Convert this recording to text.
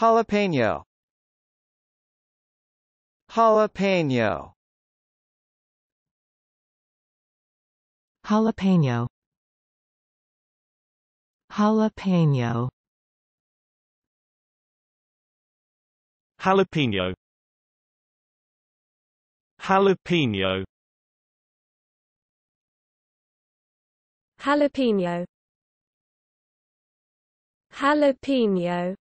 Jalapeno Jalapeno Jalapeno Jalapeno Jalapeno Jalapeno Jalapeno Jalapeno